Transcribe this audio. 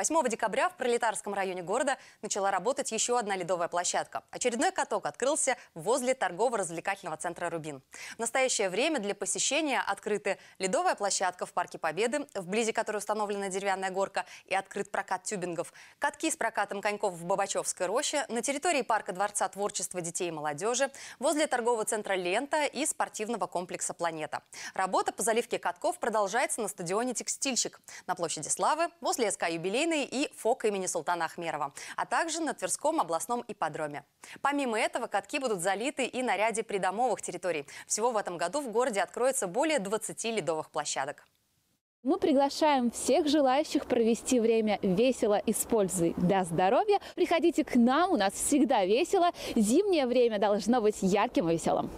8 декабря в пролетарском районе города начала работать еще одна ледовая площадка. Очередной каток открылся возле торгово-развлекательного центра «Рубин». В настоящее время для посещения открыты ледовая площадка в Парке Победы, вблизи которой установлена деревянная горка и открыт прокат тюбингов, катки с прокатом коньков в Бабачевской роще, на территории Парка Дворца творчества детей и молодежи, возле торгового центра «Лента» и спортивного комплекса «Планета». Работа по заливке катков продолжается на стадионе «Текстильщик», на площади Славы, возле СК «Юбилейный» Украины и ФОК имени Султана Ахмерова, а также на Тверском областном ипподроме. Помимо этого, катки будут залиты и на ряде придомовых территорий. Всего в этом году в городе откроется более 20 ледовых площадок. Мы приглашаем всех желающих провести время весело и с пользой для здоровья. Приходите к нам, у нас всегда весело. Зимнее время должно быть ярким и веселым.